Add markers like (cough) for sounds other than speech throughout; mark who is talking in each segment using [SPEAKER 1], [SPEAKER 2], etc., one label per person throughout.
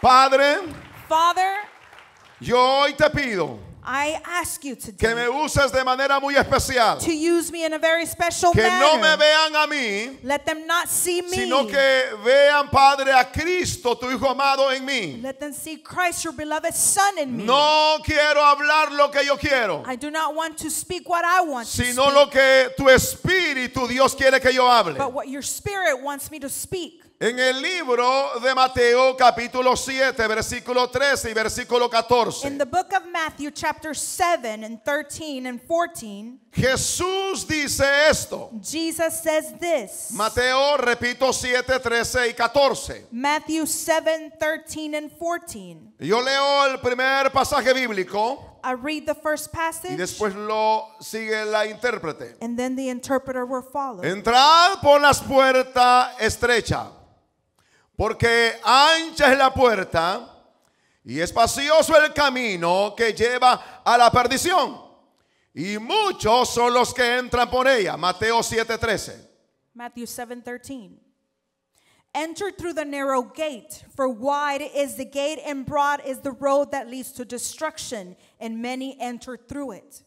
[SPEAKER 1] Padre, Father, yo hoy te pido
[SPEAKER 2] I ask you today que me uses de manera muy especial. To use me in a very special que manner. no me vean a
[SPEAKER 1] mí, Let them not see me. sino que vean, Padre, a Cristo, tu Hijo amado, en
[SPEAKER 2] mí. Let them see Christ, your beloved Son, in me. No quiero hablar lo que yo quiero, I do not want to speak what I want sino to speak. lo que tu Espíritu, Dios, quiere que yo hable. But
[SPEAKER 1] what your Spirit wants me to speak. En el libro de Mateo capítulo 7, versículo 13 y versículo 14. 7
[SPEAKER 2] 13 14. Jesús dice esto.
[SPEAKER 1] Mateo, repito, 7, 13 y 14. 7, 13 Yo leo el primer pasaje bíblico. y después lo sigue la intérprete.
[SPEAKER 2] And Entrad
[SPEAKER 1] por las puertas estrechas. Porque ancha es la puerta y espacioso el camino que lleva a la perdición. Y muchos son los que entran por ella. Mateo 7:13.
[SPEAKER 2] Matthew 7:13. Enter through the narrow gate, for wide is the gate and broad is the road that leads to destruction, and many enter through it.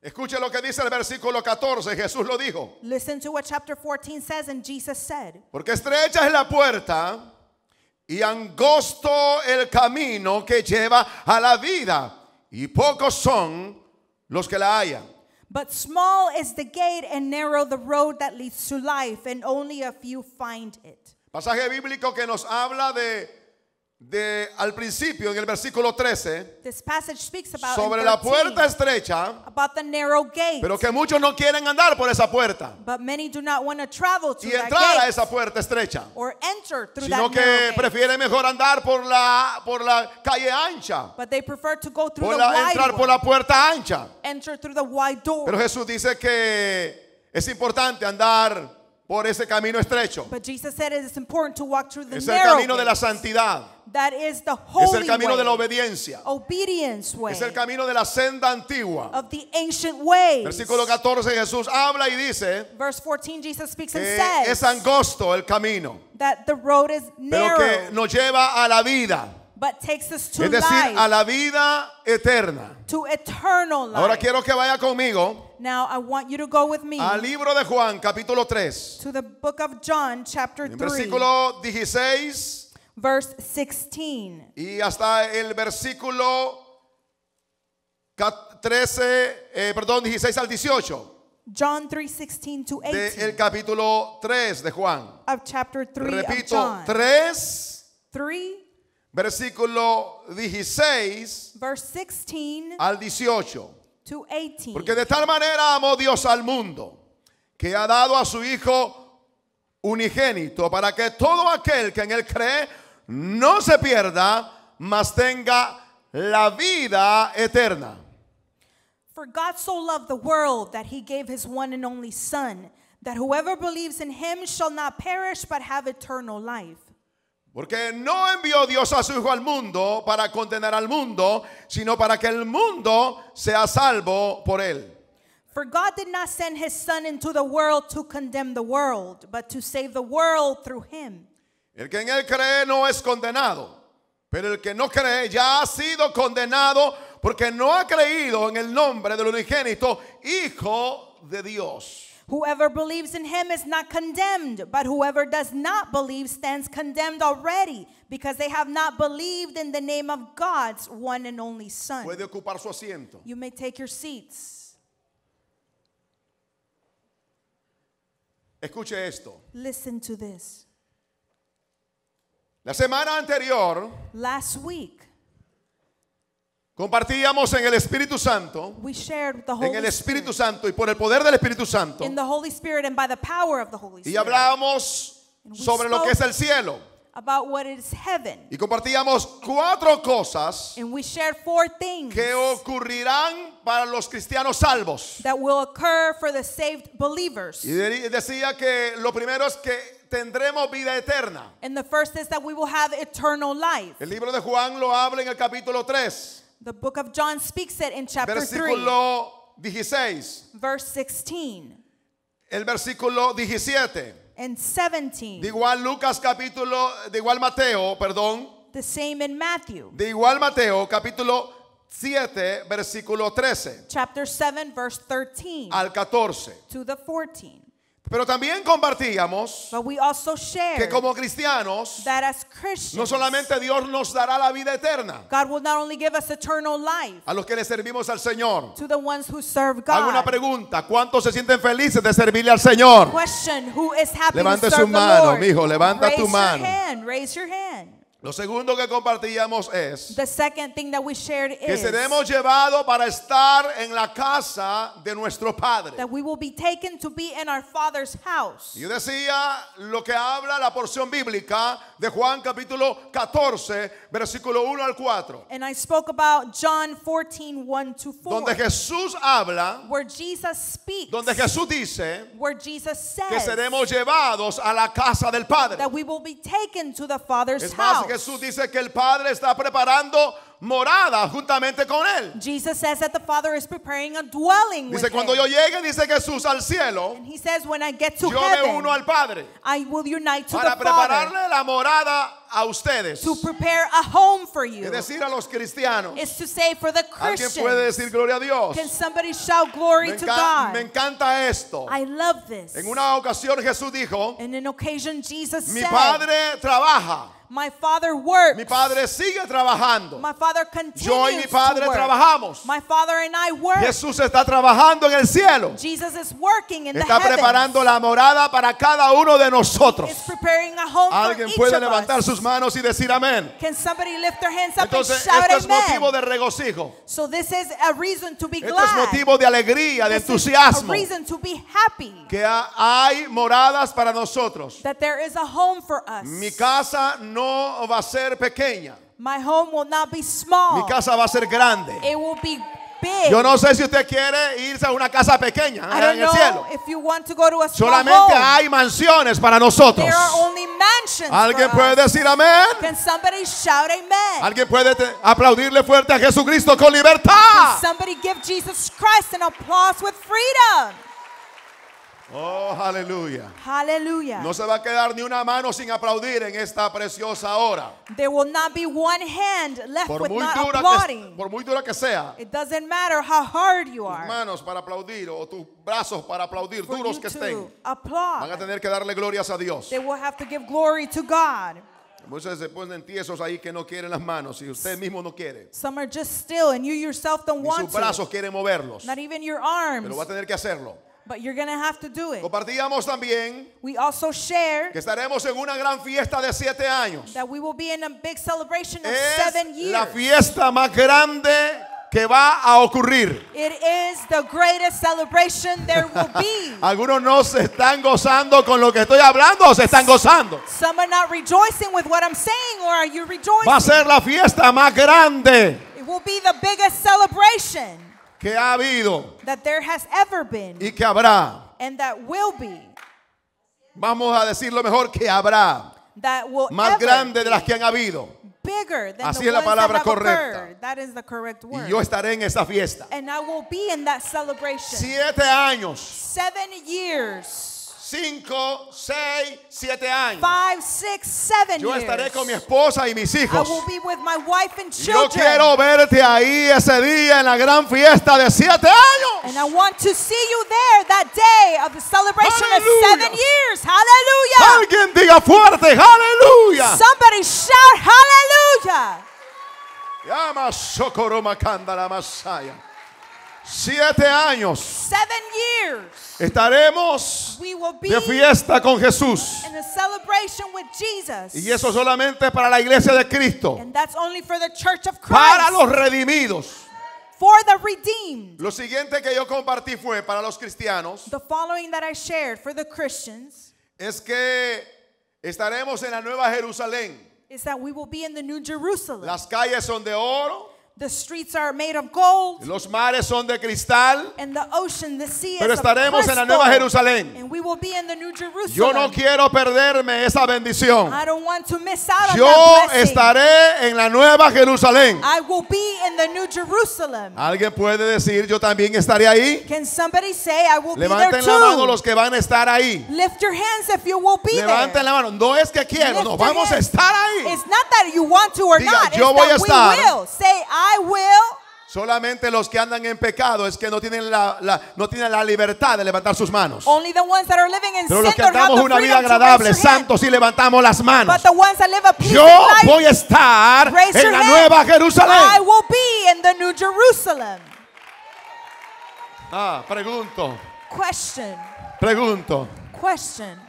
[SPEAKER 1] Escuche lo que dice el versículo 14, Jesús lo dijo.
[SPEAKER 2] Listen to what chapter says and Jesus said.
[SPEAKER 1] Porque estrecha es la puerta y angosto el camino que lleva a la vida, y pocos son los que la hallan. But Pasaje bíblico que nos habla de de, al principio, en el versículo 13,
[SPEAKER 2] sobre la puerta
[SPEAKER 1] estrecha, pero que muchos no quieren andar por esa puerta
[SPEAKER 2] y entrar a
[SPEAKER 1] esa puerta estrecha,
[SPEAKER 2] sino que
[SPEAKER 1] prefieren mejor andar por
[SPEAKER 2] la, por la calle ancha, por entrar por
[SPEAKER 1] la puerta ancha. Pero Jesús dice que es importante andar por ese camino estrecho.
[SPEAKER 2] But Jesus said it is important to walk through the es el camino de la
[SPEAKER 1] santidad.
[SPEAKER 2] That is the holy es el camino way. de la
[SPEAKER 1] obediencia.
[SPEAKER 2] Obedience way. Es el camino de la senda antigua.
[SPEAKER 1] Of the ancient ways. Versículo 14 Jesús habla y dice Verse 14, Jesus speaks and says, es angosto el camino.
[SPEAKER 2] That the road is narrow. Pero que
[SPEAKER 1] nos lleva a la vida
[SPEAKER 2] but takes us to es decir, life, a la vida
[SPEAKER 1] eterna.
[SPEAKER 2] To eternal life. Ahora quiero
[SPEAKER 1] que vaya conmigo
[SPEAKER 2] Now, I want you to go with me al libro
[SPEAKER 1] de Juan, capítulo 3.
[SPEAKER 2] To the book of John, chapter en 3. Versículo 16. Verse 16. Y hasta el versículo
[SPEAKER 1] 13, eh, perdón, 16 al 18. John 3:16 to 18. De el capítulo 3 de Juan.
[SPEAKER 2] Of chapter 3 Repito, of John.
[SPEAKER 1] 3. 3 Versículo 16,
[SPEAKER 2] Verse 16
[SPEAKER 1] al 18.
[SPEAKER 2] 18.
[SPEAKER 1] Porque de tal manera amó Dios al mundo que ha dado a su Hijo unigénito para que todo aquel que en él cree no se pierda, mas tenga la vida eterna.
[SPEAKER 2] For God so loved the world that he gave his one and only Son, that whoever believes in him shall not perish but have eternal life.
[SPEAKER 1] Porque no envió Dios a su Hijo al mundo para condenar al mundo, sino para que el mundo sea salvo por él. El que en él cree no es condenado, pero el que no cree ya ha sido condenado porque no ha creído en el nombre del unigénito Hijo de Dios.
[SPEAKER 2] Whoever believes in him is not condemned, but whoever does not believe stands condemned already because they have not believed in the name of God's one and only Son. Puede ocupar su asiento. You may take your seats.
[SPEAKER 1] Escuche esto.
[SPEAKER 2] Listen to this.
[SPEAKER 1] La semana anterior,
[SPEAKER 2] last week,
[SPEAKER 1] Compartíamos en el Espíritu Santo.
[SPEAKER 2] en el Espíritu
[SPEAKER 1] Santo y por el poder del Espíritu Santo.
[SPEAKER 2] Y hablábamos sobre lo que es el cielo.
[SPEAKER 1] Y compartíamos cuatro cosas que ocurrirán para los cristianos salvos.
[SPEAKER 2] Y decía que lo primero es que tendremos vida eterna. El
[SPEAKER 1] libro de Juan lo habla en el capítulo 3. The book of John speaks it in chapter 3. 16. Verse 16. El versículo 17. And 17. De igual Lucas capítulo, de igual Mateo, perdón. The same in Matthew. De igual Mateo capítulo 7 versículo 13. Chapter 7 verse 13. Al 14. To the 14. Pero también compartíamos que como cristianos no solamente Dios nos dará la vida eterna a los que le servimos al Señor. Hago una pregunta, ¿cuántos se sienten felices de servirle al Señor?
[SPEAKER 2] Levanta tu su mano, mi hijo, levanta tu mano. Lo segundo que
[SPEAKER 1] compartíamos es
[SPEAKER 2] que seremos llevados
[SPEAKER 1] para estar en la casa de nuestro Padre. Yo decía lo que habla la porción bíblica de Juan capítulo 14, versículo 1 al 4. Donde Jesús habla, donde Jesús dice que seremos llevados a la casa del Padre. Jesús dice que el Padre está preparando morada juntamente con él. Jesus says that the Father is preparing
[SPEAKER 2] a dwelling dice, with cuando him. yo
[SPEAKER 1] llegue, dice Jesús al cielo, And he says, when I get to yo heaven, me uno al
[SPEAKER 2] Padre I will unite to para prepararle la morada
[SPEAKER 1] a ustedes.
[SPEAKER 2] To prepare a home for you. Es decir, a los cristianos. Is to say for the Christians. ¿Alguien puede decir
[SPEAKER 1] gloria a Dios? Can
[SPEAKER 2] somebody shout glory to God? Me encanta esto. I love this. En una ocasión Jesús dijo, In an occasion, Jesus mi said, Padre trabaja. My father works. Mi padre sigue trabajando. Yo y mi padre trabajamos. Jesús
[SPEAKER 1] está trabajando en el cielo.
[SPEAKER 2] está preparando
[SPEAKER 1] la morada para cada uno de nosotros.
[SPEAKER 2] Alguien puede levantar
[SPEAKER 1] sus manos y decir amén.
[SPEAKER 2] Entonces, esto es motivo de
[SPEAKER 1] regocijo.
[SPEAKER 2] Esto es motivo de alegría, de entusiasmo. Que hay moradas
[SPEAKER 1] para nosotros. That there is a home for Mi casa no no va a ser pequeña.
[SPEAKER 2] My home will not be small. Mi
[SPEAKER 1] casa va a ser grande.
[SPEAKER 2] It will be Big. Yo no sé si
[SPEAKER 1] usted quiere irse a una casa pequeña en el cielo.
[SPEAKER 2] If you want To go to Solamente home. hay
[SPEAKER 1] mansiones para nosotros.
[SPEAKER 2] ¿Alguien puede
[SPEAKER 1] decir amén? ¿Alguien puede aplaudirle fuerte a Jesucristo con libertad? Can
[SPEAKER 2] somebody give Jesus Christ an applause with freedom?
[SPEAKER 1] Oh, aleluya.
[SPEAKER 2] aleluya.
[SPEAKER 1] No se va a quedar ni una mano sin aplaudir en esta preciosa hora.
[SPEAKER 2] There will not be one hand left por, muy with dura Que,
[SPEAKER 1] por muy dura que sea.
[SPEAKER 2] It doesn't matter how hard
[SPEAKER 1] you are. manos para aplaudir o tus brazos para aplaudir, duros que estén. Applaud. Van a tener que darle glorias a Dios.
[SPEAKER 2] They will have to give glory to God.
[SPEAKER 1] Muchos se ponen tiesos ahí que no quieren las manos y usted mismo no quiere.
[SPEAKER 2] Some are just still and you yourself don't Ni want sus brazos to.
[SPEAKER 1] quieren moverlos. Not
[SPEAKER 2] even your arms. Pero va a
[SPEAKER 1] tener que hacerlo.
[SPEAKER 2] But you're gonna have to do it. Compartíamos también We also shared que estaremos en una gran fiesta de siete años. that we will be in a big celebration
[SPEAKER 1] of seven Es years. la fiesta más grande que va a ocurrir.
[SPEAKER 2] It is the greatest celebration there (laughs) will be.
[SPEAKER 1] Algunos no se están gozando con lo que estoy hablando o se están gozando.
[SPEAKER 2] Some are not rejoicing with what I'm saying, or are you Va a ser
[SPEAKER 1] la fiesta más grande
[SPEAKER 2] It will be the biggest celebration que ha
[SPEAKER 1] habido y que habrá. will Vamos a decir lo mejor que habrá.
[SPEAKER 2] más grande
[SPEAKER 1] de las que han habido.
[SPEAKER 2] Así es la palabra correcta. Y yo estaré en esa fiesta. And I Siete años. Seven years 5, 6, 7 años. Five, six, seven Yo estaré con mi esposa
[SPEAKER 1] y mis hijos. I will
[SPEAKER 2] be with my wife and Yo quiero verte
[SPEAKER 1] ahí ese día en la gran fiesta de 7 años.
[SPEAKER 2] And I want to see you there that day of the celebration of 7 years. Hallelujah. Alguien diga fuerte, hallelujah. Somebody shout hallelujah. Llama socorro
[SPEAKER 1] macanda la
[SPEAKER 2] masaya.
[SPEAKER 1] Siete años. Estaremos
[SPEAKER 2] de fiesta
[SPEAKER 1] con Jesús. Y eso solamente para la iglesia de Cristo.
[SPEAKER 2] Para los
[SPEAKER 1] redimidos. Lo siguiente que yo compartí fue para los cristianos. Es que estaremos en la Nueva Jerusalén.
[SPEAKER 2] Las calles son de oro. Los mares son de cristal. Pero estaremos en la Nueva Jerusalén. Yo no
[SPEAKER 1] quiero perderme esa bendición.
[SPEAKER 2] Yo estaré en
[SPEAKER 1] la Nueva Jerusalén. ¿Alguien puede decir yo también estaré ahí?
[SPEAKER 2] Levanten la mano los que van a estar ahí. Levanten la mano. No es que quiero, no, vamos a estar ahí. It's not that you want to or Diga, Yo voy a estar. Say
[SPEAKER 1] Solamente los que andan en pecado es que no tienen la, no tienen la libertad de levantar sus manos.
[SPEAKER 2] Pero los que andamos una vida agradable, santos
[SPEAKER 1] y levantamos las manos.
[SPEAKER 2] Yo voy a estar en la nueva Jerusalén.
[SPEAKER 1] Ah, pregunto.
[SPEAKER 2] Question.
[SPEAKER 1] Pregunto.
[SPEAKER 2] Question.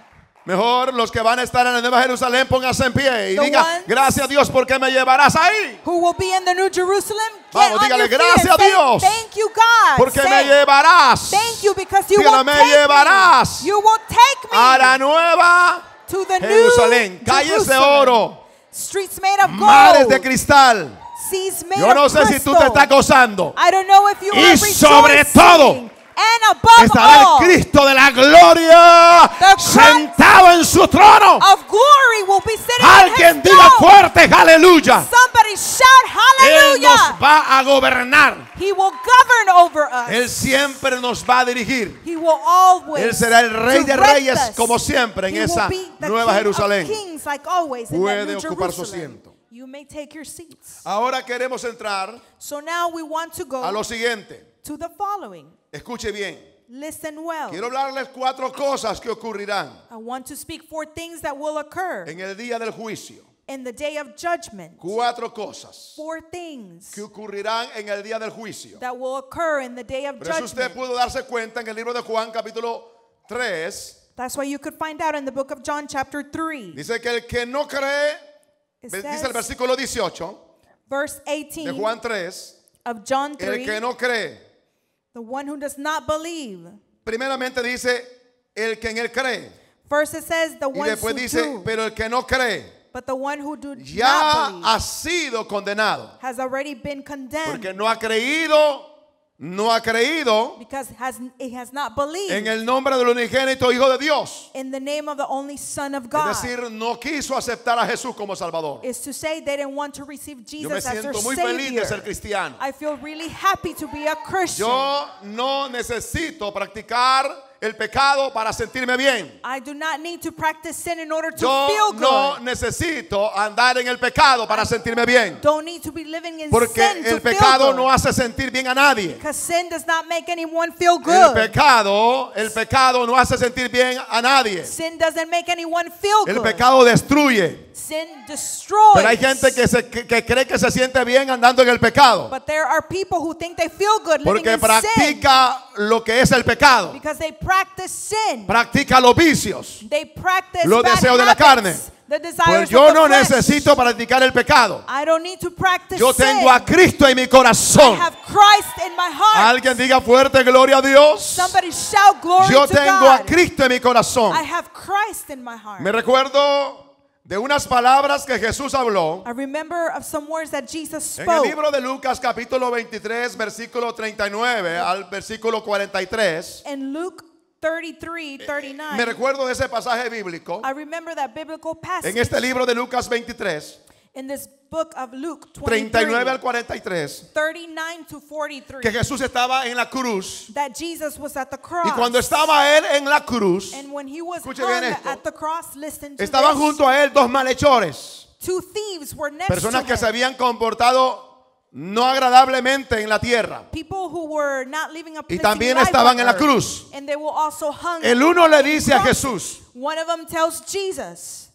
[SPEAKER 1] Mejor los que van a estar en la Nueva Jerusalén, pónganse en pie y digan diga, gracias a Dios porque me llevarás
[SPEAKER 2] ahí. Vamos, dígale, gracias a Dios. Thank you Porque me llevarás. Thank you because me llevarás. a la Nueva Jerusalén. Calles de oro. Mares de
[SPEAKER 1] cristal.
[SPEAKER 2] Yo no sé si tú te estás gozando. y sobre todo estará el Cristo
[SPEAKER 1] de la gloria
[SPEAKER 2] sentado
[SPEAKER 1] en su trono.
[SPEAKER 2] Alguien diga fuerte, aleluya. Él nos va a gobernar. Él
[SPEAKER 1] siempre nos va a dirigir.
[SPEAKER 2] Él será el rey de reyes como siempre en esa nueva Jerusalén. Puede ocupar su asiento.
[SPEAKER 1] Ahora queremos entrar
[SPEAKER 2] a lo siguiente to the following. Escuche bien. Listen well. Quiero hablarles cuatro cosas que ocurrirán. I want to speak four things that will occur. En el día del juicio. In the day of judgment. Cuatro cosas. Four things. Que ocurrirán en el día del juicio. That will occur in the day of Pero judgment. Pero usted
[SPEAKER 1] pudo darse cuenta en el libro de Juan capítulo 3. That's why you could find out in the book of John chapter 3. Dice que el que no cree It dice says, el versículo 18.
[SPEAKER 2] Verse 18. De Juan 3. Of John 3. El que no cree The one who does not believe. Primeramente dice el que en él cree. First it says the y one después who dice, do.
[SPEAKER 1] pero el que no cree.
[SPEAKER 2] But the one who do ya not believe ha sido
[SPEAKER 1] condenado.
[SPEAKER 2] Has already been condemned.
[SPEAKER 1] Porque no ha creído no ha creído en el nombre del unigénito Hijo de Dios.
[SPEAKER 2] Es decir,
[SPEAKER 1] no quiso aceptar a Jesús como Salvador.
[SPEAKER 2] Yo me siento muy feliz de ser cristiano. Yo
[SPEAKER 1] no necesito practicar el pecado para sentirme bien.
[SPEAKER 2] Yo no
[SPEAKER 1] necesito andar en el pecado para sentirme bien.
[SPEAKER 2] Porque el pecado no hace
[SPEAKER 1] sentir bien a nadie. El pecado, el pecado no hace sentir bien a nadie.
[SPEAKER 2] El pecado
[SPEAKER 1] destruye. Pero hay gente que, se, cree que se siente bien andando en el pecado.
[SPEAKER 2] Porque practica
[SPEAKER 1] lo que es el pecado.
[SPEAKER 2] Practica los vicios. los deseos de la carne. Pues yo no
[SPEAKER 1] necesito practicar el pecado.
[SPEAKER 2] yo tengo a Cristo en mi corazón. Alguien diga fuerte gloria a Dios. yo tengo a Cristo en mi corazón. Me
[SPEAKER 1] recuerdo de unas palabras que Jesús habló en el libro de Lucas capítulo 23 versículo 39 al versículo 43.
[SPEAKER 2] 33, eh, me
[SPEAKER 1] recuerdo de ese pasaje bíblico
[SPEAKER 2] en este libro de
[SPEAKER 1] Lucas 23.
[SPEAKER 2] En este libro de Luke 39 al
[SPEAKER 1] 43 que Jesús estaba en la cruz
[SPEAKER 2] y cuando estaba él en la cruz And bien esto estaban junto a
[SPEAKER 1] él dos malhechores
[SPEAKER 2] personas que se habían
[SPEAKER 1] comportado no agradablemente en la tierra.
[SPEAKER 2] y también estaban en la cruz. El uno le dice a Jesús,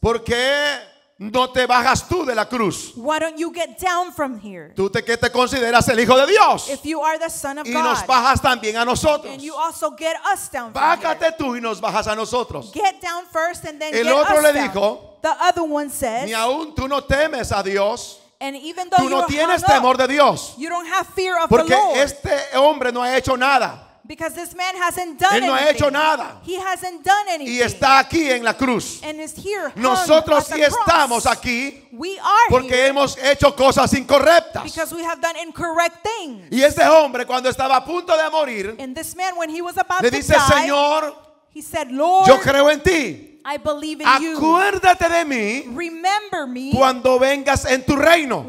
[SPEAKER 1] ¿por qué no te bajas tú de la cruz.
[SPEAKER 2] Why don't you get down from here?
[SPEAKER 1] Tú te que te consideras el hijo de Dios.
[SPEAKER 2] If you are the son of y God, nos bajas también a nosotros. And you also get us down Bájate
[SPEAKER 1] from tú y nos bajas a nosotros.
[SPEAKER 2] Get down first and then el get otro le down. dijo, the other one says, ni aún
[SPEAKER 1] tú no temes a Dios.
[SPEAKER 2] And even though tú no tienes temor up, de Dios. You don't have fear of porque the Lord. este
[SPEAKER 1] hombre no ha hecho nada.
[SPEAKER 2] Because this man Él no ha hecho nada. Y está aquí en la cruz. Nosotros sí estamos aquí porque hemos
[SPEAKER 1] hecho cosas incorrectas.
[SPEAKER 2] Y este hombre cuando estaba a punto de morir, le dice, Señor, yo creo en ti. I Acuérdate de mí
[SPEAKER 1] cuando vengas en tu reino.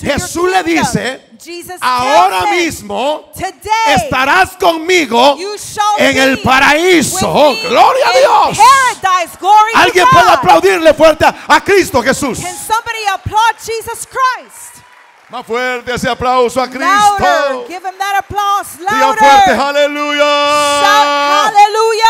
[SPEAKER 2] Jesús le dice, ahora mismo estarás
[SPEAKER 1] conmigo en el paraíso. gloria a Dios.
[SPEAKER 2] Alguien puede aplaudirle fuerte a Cristo Jesús.
[SPEAKER 1] Más fuerte ese aplauso a Cristo. Louder,
[SPEAKER 2] give him fuerte, aleluya. aleluya.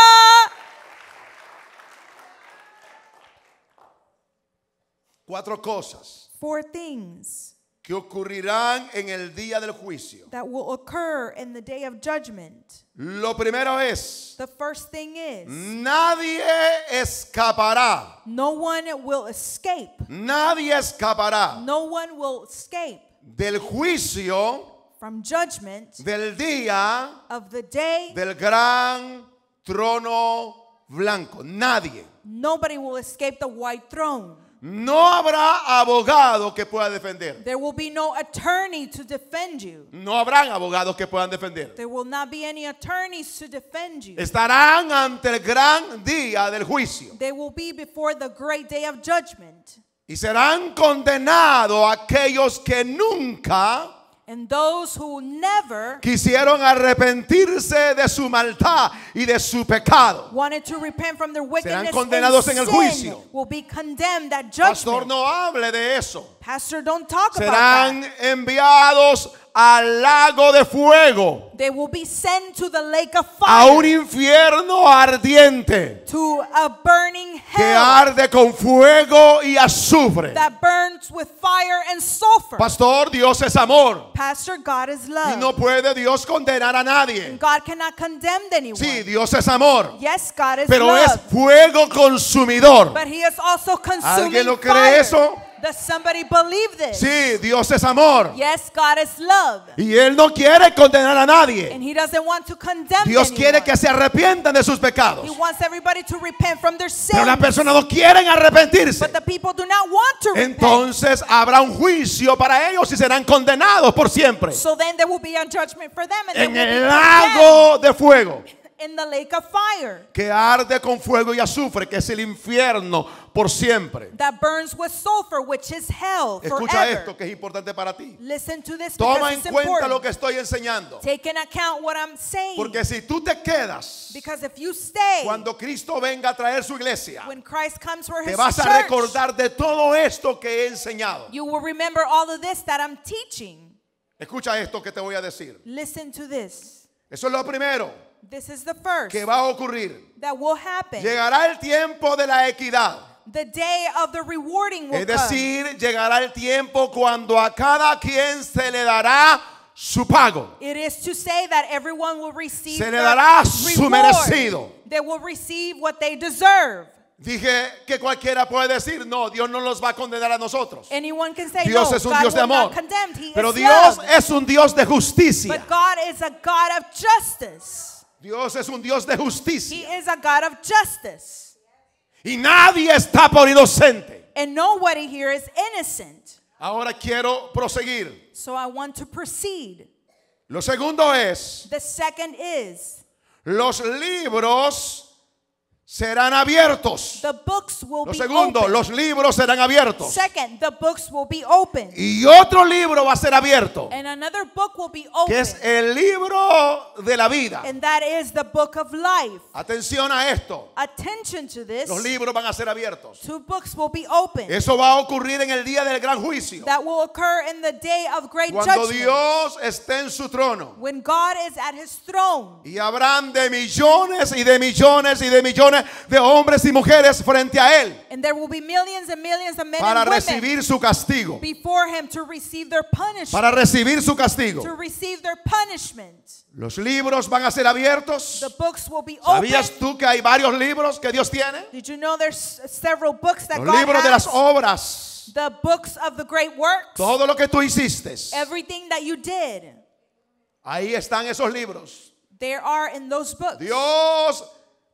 [SPEAKER 2] Cuatro cosas. Four things que ocurrirán en el día del juicio. That will occur in the day of judgment. Lo primero es the first thing is, nadie escapará. No one will escape. Nadie escapará. No one will escape. Del juicio from judgment del día of the day
[SPEAKER 1] del gran trono blanco. Nadie.
[SPEAKER 2] Nobody will escape the white throne. No habrá abogado que pueda defender. There will be no attorney to defend you. No
[SPEAKER 1] habrán abogados que puedan defender.
[SPEAKER 2] There will not be any attorneys to defend you. Estarán
[SPEAKER 1] ante el gran día del juicio.
[SPEAKER 2] They will be before the great day of judgment.
[SPEAKER 1] Y serán condenados aquellos que nunca quisieron arrepentirse de su maldad y de su pecado
[SPEAKER 2] serán condenados en el juicio. Pastor, no hable de eso. serán
[SPEAKER 1] enviados al lago de fuego.
[SPEAKER 2] They will be sent to the lake of fire, a un
[SPEAKER 1] infierno ardiente.
[SPEAKER 2] To a burning hell,
[SPEAKER 1] que arde con fuego y azufre.
[SPEAKER 2] That burns with fire and sulfur.
[SPEAKER 1] Pastor, Dios es amor.
[SPEAKER 2] Pastor, God is love. Y no puede Dios condenar a nadie. And God cannot condemn anyone. Sí, Dios es amor. Yes, God is Pero love. es
[SPEAKER 1] fuego consumidor. But
[SPEAKER 2] he is also consuming ¿Alguien lo cree fire. eso? Does somebody believe this. Sí,
[SPEAKER 1] Dios es amor.
[SPEAKER 2] Yes, God is love.
[SPEAKER 1] Y él no quiere condenar a nadie. And
[SPEAKER 2] he doesn't want to condemn Dios quiere que
[SPEAKER 1] se arrepientan de sus pecados. He
[SPEAKER 2] wants everybody to repent from their sins. Pero las
[SPEAKER 1] personas no quieren arrepentirse. But the people do not want to repent. Entonces habrá un juicio para ellos y serán condenados por siempre. So
[SPEAKER 2] then there will be a judgment for them and en they will el lago
[SPEAKER 1] de fuego.
[SPEAKER 2] In the lake of fire.
[SPEAKER 1] Que arde con fuego y azufre, que es el infierno por siempre.
[SPEAKER 2] Escucha esto que es importante para ti. Toma en cuenta lo que
[SPEAKER 1] estoy enseñando. Porque si tú te quedas, cuando Cristo venga a traer su iglesia,
[SPEAKER 2] te vas a recordar
[SPEAKER 1] de todo esto que he enseñado.
[SPEAKER 2] teaching. Escucha esto que te voy a decir. Eso
[SPEAKER 1] es lo primero. que va a ocurrir.
[SPEAKER 2] Llegará el tiempo de
[SPEAKER 1] la equidad.
[SPEAKER 2] The day of the rewarding will es decir,
[SPEAKER 1] come. llegará el tiempo cuando a cada quien se le dará su pago.
[SPEAKER 2] It is to say that everyone will receive se le dará su merecido. They will receive what they deserve. Dije
[SPEAKER 1] que cualquiera puede
[SPEAKER 2] decir, no, Dios no los
[SPEAKER 1] va a condenar a nosotros.
[SPEAKER 2] Say, Dios es un Dios de amor. Pero Dios es
[SPEAKER 1] un Dios de justicia. But
[SPEAKER 2] God is a God of justice. Dios es un Dios de justicia. He is a God of justice. Y nadie está por inocente. Ahora quiero
[SPEAKER 1] proseguir. Lo segundo es. Los libros serán abiertos.
[SPEAKER 2] Lo segundo, los libros serán abiertos. Y otro
[SPEAKER 1] libro va a ser abierto.
[SPEAKER 2] Que es el libro
[SPEAKER 1] de la vida.
[SPEAKER 2] Atención a esto. Los libros van a ser abiertos. Eso va a
[SPEAKER 1] ocurrir en el día del gran
[SPEAKER 2] juicio. Cuando Dios
[SPEAKER 1] esté en su trono. Y habrán de millones y de millones y de millones de hombres y mujeres frente a él
[SPEAKER 2] para recibir su castigo. Para recibir su castigo.
[SPEAKER 1] Los libros van a ser abiertos.
[SPEAKER 2] ¿Sabías tú que hay varios libros que Dios tiene? Los libros de las obras. Todo lo que
[SPEAKER 1] tú hiciste. Ahí están esos libros. Dios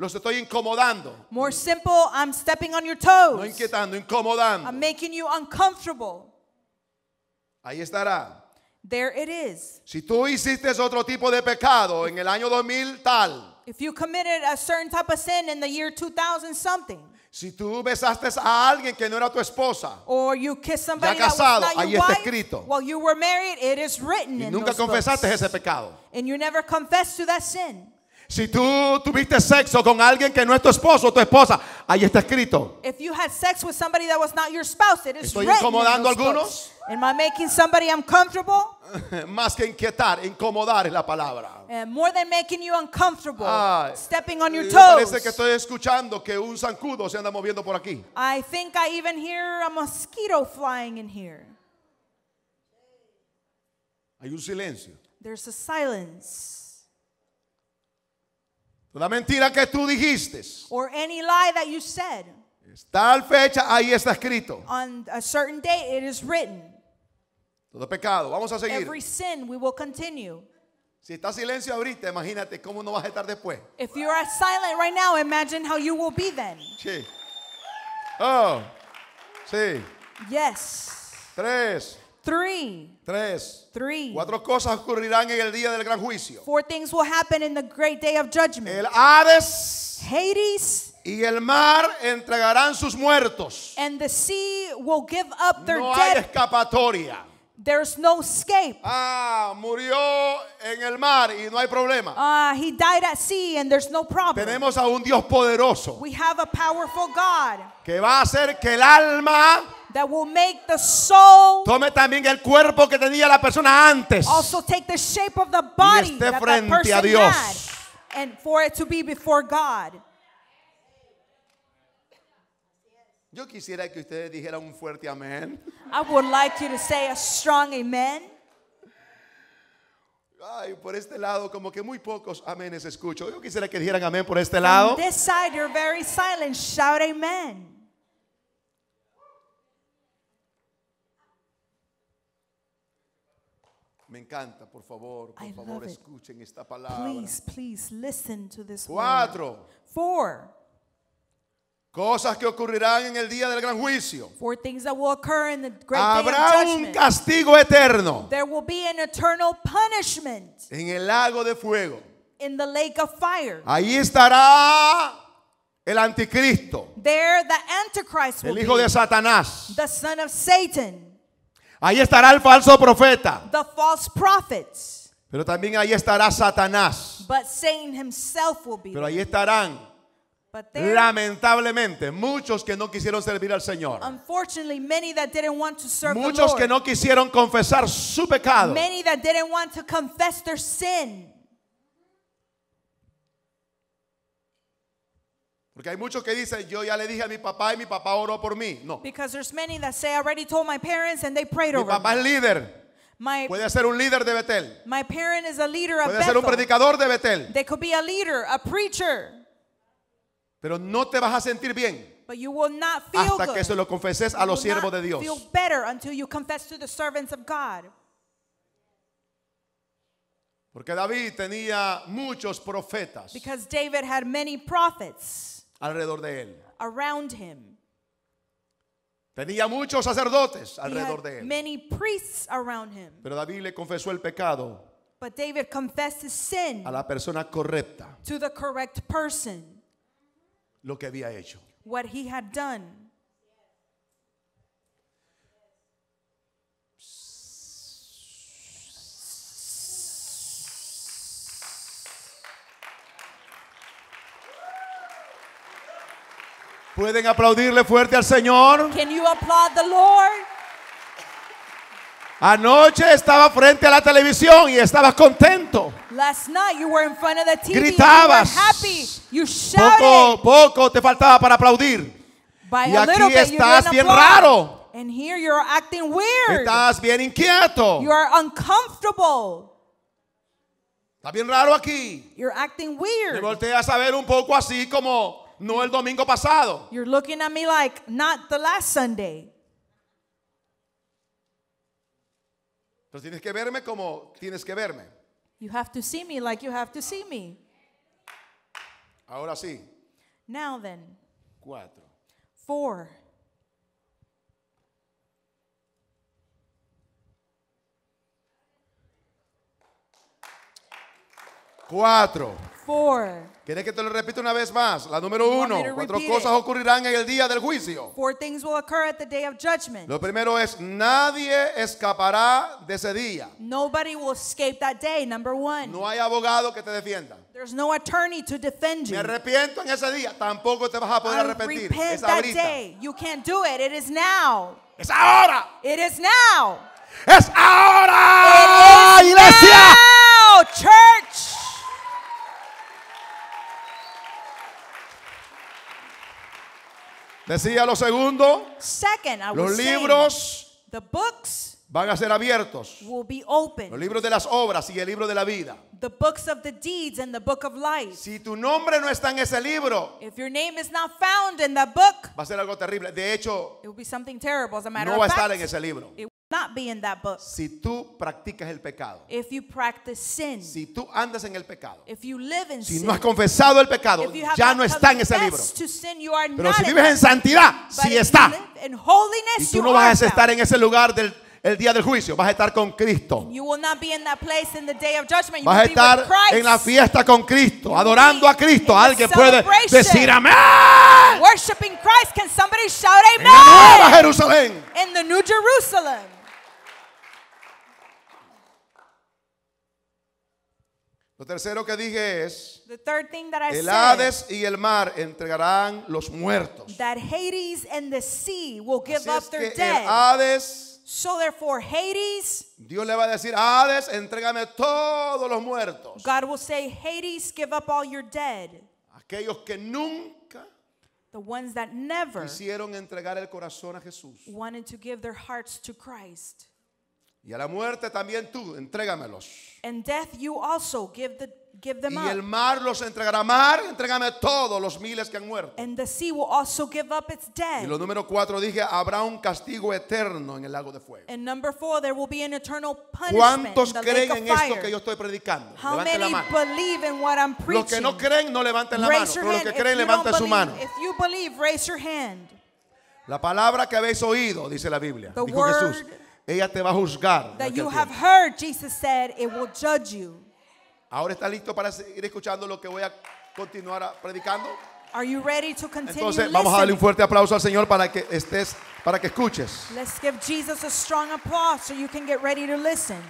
[SPEAKER 1] Los estoy incomodando. More simple, I'm stepping on your toes. No inquietando, incomodando. I'm
[SPEAKER 2] making you uncomfortable.
[SPEAKER 1] Ahí estará.
[SPEAKER 2] There it is.
[SPEAKER 1] Si tú hiciste otro tipo de pecado en el año 2000 tal.
[SPEAKER 2] If you committed a certain type of sin in the year 2000 something. Si tú besaste a alguien que no era tu esposa, Or you ya casado, that was not ahí está wife, escrito. you were married, it is written y in nunca confesaste ese pecado. And you never confessed to that sin.
[SPEAKER 1] Si tú tuviste sexo con alguien que no es tu esposo o tu esposa, ahí está escrito.
[SPEAKER 2] If you had sex with somebody that was not your spouse, it is Estoy incomodando a algunos. Am I making somebody uncomfortable?
[SPEAKER 1] (laughs) Más que inquietar, incomodar es la palabra.
[SPEAKER 2] Uh, more than making you uncomfortable, ah, stepping on your eh, toes. Parece que
[SPEAKER 1] estoy escuchando que un zancudo se anda moviendo por aquí.
[SPEAKER 2] I think I even hear a mosquito flying in here.
[SPEAKER 1] Hay un silencio.
[SPEAKER 2] There's a silence.
[SPEAKER 1] La mentira que tú dijiste.
[SPEAKER 2] Or any lie that you said.
[SPEAKER 1] Tal fecha ahí está escrito.
[SPEAKER 2] On a certain date it is written.
[SPEAKER 1] Todo pecado. Vamos a seguir. Every
[SPEAKER 2] sin we will continue.
[SPEAKER 1] Si está silencio
[SPEAKER 2] ahorita, imagínate cómo no vas a estar después. If you are silent right now, imagine how you will be then.
[SPEAKER 1] Sí. Oh.
[SPEAKER 2] Sí. Yes. Tres. Three. Tres. Cuatro cosas ocurrirán en el día del gran juicio. Four things will happen in the great day of judgment. El Hades. Hades. Y el mar entregarán sus muertos. And the sea will give up their dead. no dead. hay escapatoria. There's no escape. Ah, murió en el mar y no hay problema. Ah, he died at sea and there's no problem. Tenemos a
[SPEAKER 1] un Dios poderoso.
[SPEAKER 2] We have a powerful God.
[SPEAKER 1] Que va a hacer que el alma
[SPEAKER 2] that will make the soul
[SPEAKER 1] Tome también el cuerpo que tenía la persona antes. Also
[SPEAKER 2] take the shape of the body y esté frente a Dios. Had, and for it to be before God.
[SPEAKER 1] Yo quisiera que ustedes dijeran un fuerte amén.
[SPEAKER 2] I would like you to say a strong amen.
[SPEAKER 1] Ay, por este lado como que muy pocos amenes escucho. Yo quisiera que dijeran amén por este lado. This
[SPEAKER 2] side you're very silent. Shout amen.
[SPEAKER 1] Me encanta, por favor, por I favor, escuchen esta palabra. Please,
[SPEAKER 2] please listen to this Cuatro, Four. cosas que ocurrirán en el día del gran juicio. Four things that will occur in the great day of Habrá un
[SPEAKER 1] castigo eterno
[SPEAKER 2] There will be an eternal punishment
[SPEAKER 1] en el lago de fuego.
[SPEAKER 2] in the lake of fire. Ahí estará
[SPEAKER 1] el anticristo,
[SPEAKER 2] There the Antichrist will el hijo be de
[SPEAKER 1] Satanás,
[SPEAKER 2] the son of Satan.
[SPEAKER 1] Ahí estará el falso profeta. Pero también ahí estará Satanás. Pero ahí estarán Lamentablemente, muchos que no quisieron servir al Señor.
[SPEAKER 2] muchos que no
[SPEAKER 1] quisieron confesar su pecado. Porque hay muchos que dicen, yo ya le dije a mi papá y mi papá oró por mí. No. Because there's
[SPEAKER 2] many that say I already told my parents and they prayed mi papá es líder. My, Puede
[SPEAKER 1] ser un líder de Betel.
[SPEAKER 2] my parent is a leader of Puede ser un predicador de Betel. They could be a leader, a preacher,
[SPEAKER 1] Pero no te vas a sentir bien
[SPEAKER 2] but you will not feel hasta que eso se lo confeses a los siervos de not Dios. Feel better until you confess to the servants of God.
[SPEAKER 1] Porque David tenía muchos profetas.
[SPEAKER 2] Because David had many prophets
[SPEAKER 1] alrededor de él.
[SPEAKER 2] Around him.
[SPEAKER 1] Tenía muchos sacerdotes alrededor de él.
[SPEAKER 2] Many priests around him.
[SPEAKER 1] Pero David le confesó el pecado
[SPEAKER 2] a
[SPEAKER 1] la persona correcta.
[SPEAKER 2] To the correct person.
[SPEAKER 1] Lo que había hecho.
[SPEAKER 2] What he had done.
[SPEAKER 1] ¿Pueden aplaudirle fuerte al Señor? Anoche estaba frente a la televisión y estabas contento.
[SPEAKER 2] Gritabas. you Poco,
[SPEAKER 1] poco te faltaba para aplaudir.
[SPEAKER 2] y aquí estás bien raro. And Estás
[SPEAKER 1] bien inquieto.
[SPEAKER 2] Estás Está bien raro aquí. Te Me volteas a ver un poco así como no el domingo pasado. You're looking at me like, not the last Sunday.
[SPEAKER 1] Entonces tienes que verme como tienes que verme.
[SPEAKER 2] You have to see me like you have to see me. Ahora sí. Now then. Cuatro. Four.
[SPEAKER 1] Cuatro four. ¿Quieres que te lo repita una vez más? La número uno. Cuatro cosas it. ocurrirán en el día del juicio.
[SPEAKER 2] Four things will occur at the day of judgment.
[SPEAKER 1] Lo primero es nadie escapará de ese día.
[SPEAKER 2] Nobody will escape that day. Number one. No hay abogado que te defienda. There's no attorney to defend you. Me
[SPEAKER 1] arrepiento en ese día. Tampoco te vas a poder I arrepentir. Repent es that ahorita. day.
[SPEAKER 2] You can't do it. It is now. Es ahora. It is now. Es ahora. It is Iglesia. Now. Church.
[SPEAKER 1] Decía lo segundo.
[SPEAKER 2] los libros
[SPEAKER 1] van a ser abiertos.
[SPEAKER 2] Los libros de las
[SPEAKER 1] obras y el libro de la vida.
[SPEAKER 2] Si tu nombre no está en
[SPEAKER 1] ese libro,
[SPEAKER 2] va
[SPEAKER 1] a ser algo terrible. De hecho,
[SPEAKER 2] no va a estar en ese libro. Si
[SPEAKER 1] tú practicas el pecado.
[SPEAKER 2] Si tú andas en el pecado. si no has confesado el pecado, ya no está en ese libro. Pero si vives en santidad, Si está. y tú no vas a estar en
[SPEAKER 1] ese lugar del el día del juicio. Vas a estar con Cristo.
[SPEAKER 2] Vas a estar en la fiesta
[SPEAKER 1] con Cristo, adorando a Cristo. Alguien puede decir amén. En
[SPEAKER 2] la nueva Jerusalén.
[SPEAKER 1] Lo tercero que dije es,
[SPEAKER 2] The third thing that I el Hades
[SPEAKER 1] said, y el mar entregarán los muertos.
[SPEAKER 2] That Hades and the sea will give Así up es their que dead. El Hades, so therefore Hades,
[SPEAKER 1] Dios le va a decir, Hades, entrégame todos los muertos.
[SPEAKER 2] God will say, Hades, give up all your dead. Aquellos que nunca the ones that never quisieron entregar el corazón a Jesús. Wanted to give their hearts to Christ.
[SPEAKER 1] Y a la muerte también tú, entrégamelos.
[SPEAKER 2] y el
[SPEAKER 1] mar los entregará. Mar, entrégame
[SPEAKER 2] todos los miles que han muerto. And the Y lo
[SPEAKER 1] número cuatro dije, habrá un castigo eterno en el lago de fuego.
[SPEAKER 2] ¿Cuántos creen en esto que yo
[SPEAKER 1] estoy predicando? levanten la
[SPEAKER 2] mano. Los que no
[SPEAKER 1] creen, no levanten la mano. Pero los que creen, levanten su mano. If
[SPEAKER 2] you believe, raise your
[SPEAKER 1] La palabra que habéis oído, dice la Biblia, dijo Jesús ella te va a juzgar. That you have
[SPEAKER 2] heard, Jesus said, it
[SPEAKER 1] will judge you. Ahora está listo para seguir escuchando lo que voy a continuar predicando.
[SPEAKER 2] Are you ready to continue Entonces listening? vamos a darle un fuerte
[SPEAKER 1] aplauso al Señor para que estés, para que escuches.
[SPEAKER 2] Let's give Jesus a strong applause so you can get ready to listen.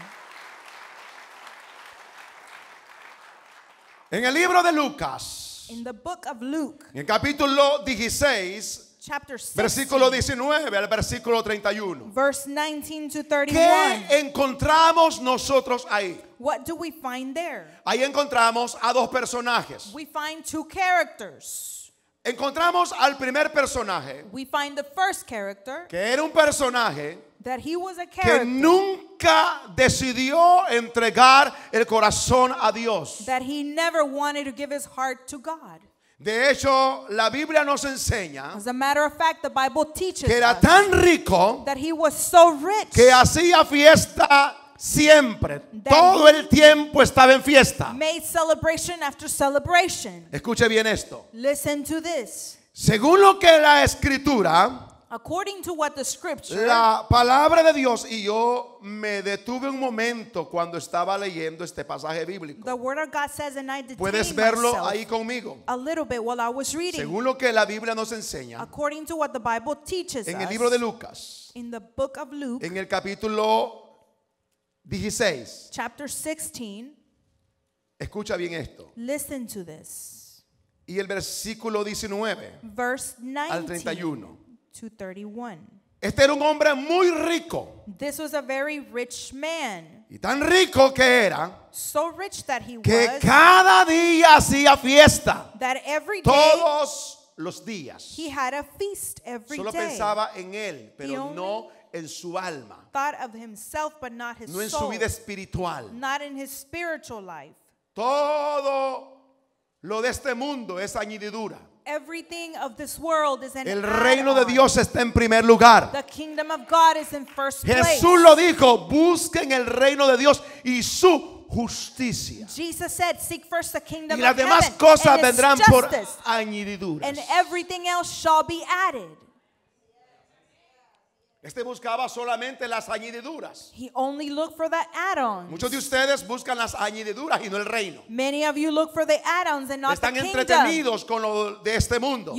[SPEAKER 1] En el libro de Lucas,
[SPEAKER 2] In the book of Luke,
[SPEAKER 1] en el capítulo 16, versículo 19 al versículo 31. ¿Qué encontramos nosotros ahí? Ahí encontramos a dos personajes. We
[SPEAKER 2] find two characters.
[SPEAKER 1] Encontramos al primer personaje. Que era un personaje que nunca decidió entregar el corazón a Dios.
[SPEAKER 2] That he never wanted to give his heart de hecho, la Biblia nos enseña que era tan
[SPEAKER 1] rico que hacía fiesta siempre. Todo el tiempo estaba en fiesta. Escuche bien esto. Según lo que la escritura
[SPEAKER 2] la palabra
[SPEAKER 1] de Dios y yo me detuve un momento cuando estaba leyendo este pasaje bíblico.
[SPEAKER 2] Puedes verlo ahí conmigo. Según
[SPEAKER 1] lo que la Biblia nos enseña.
[SPEAKER 2] en el libro de
[SPEAKER 1] Lucas.
[SPEAKER 2] en
[SPEAKER 1] el capítulo 16.
[SPEAKER 2] Chapter 16.
[SPEAKER 1] Escucha bien esto. Y el
[SPEAKER 2] versículo 19, Verse 19 al 31 to 31. Este era un hombre muy rico. This was a very rich man. Y tan rico que era so rich that he que was,
[SPEAKER 1] cada día hacía fiesta.
[SPEAKER 2] That every day, Todos
[SPEAKER 1] los días.
[SPEAKER 2] He had a feast every Solo day. pensaba en él, pero no
[SPEAKER 1] en su alma.
[SPEAKER 2] Of himself, but not his no en su vida
[SPEAKER 1] espiritual. Not
[SPEAKER 2] in his spiritual life. Todo lo de este mundo es añadidura everything of this world is El reino de
[SPEAKER 1] Dios está en primer lugar.
[SPEAKER 2] Jesús lo
[SPEAKER 1] dijo, busquen el reino de Dios y su
[SPEAKER 2] justicia. y las demás cosas vendrán por añadiduras. And everything else shall be added.
[SPEAKER 1] Este buscaba solamente las añadiduras. Muchos de ustedes
[SPEAKER 2] buscan las añadiduras y no el reino. Están entretenidos con lo de este mundo.